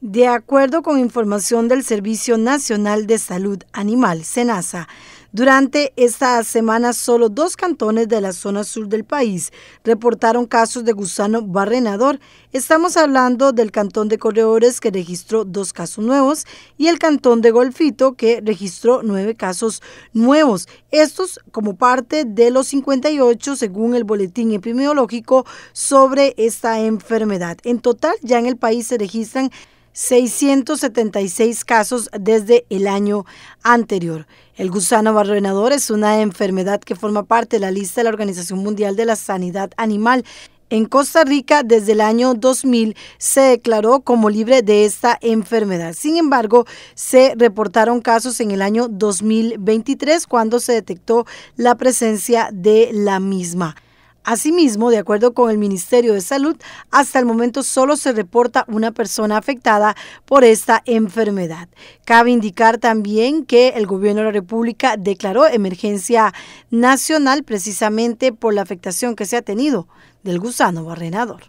De acuerdo con información del Servicio Nacional de Salud Animal, SENASA, durante esta semana solo dos cantones de la zona sur del país reportaron casos de gusano barrenador. Estamos hablando del cantón de Correores que registró dos casos nuevos y el cantón de Golfito que registró nueve casos nuevos. Estos como parte de los 58 según el boletín epidemiológico sobre esta enfermedad. En total ya en el país se registran 676 casos desde el año anterior. El gusano barrenador es una enfermedad que forma parte de la lista de la Organización Mundial de la Sanidad Animal. En Costa Rica, desde el año 2000, se declaró como libre de esta enfermedad. Sin embargo, se reportaron casos en el año 2023 cuando se detectó la presencia de la misma. Asimismo, de acuerdo con el Ministerio de Salud, hasta el momento solo se reporta una persona afectada por esta enfermedad. Cabe indicar también que el Gobierno de la República declaró emergencia nacional precisamente por la afectación que se ha tenido del gusano barrenador.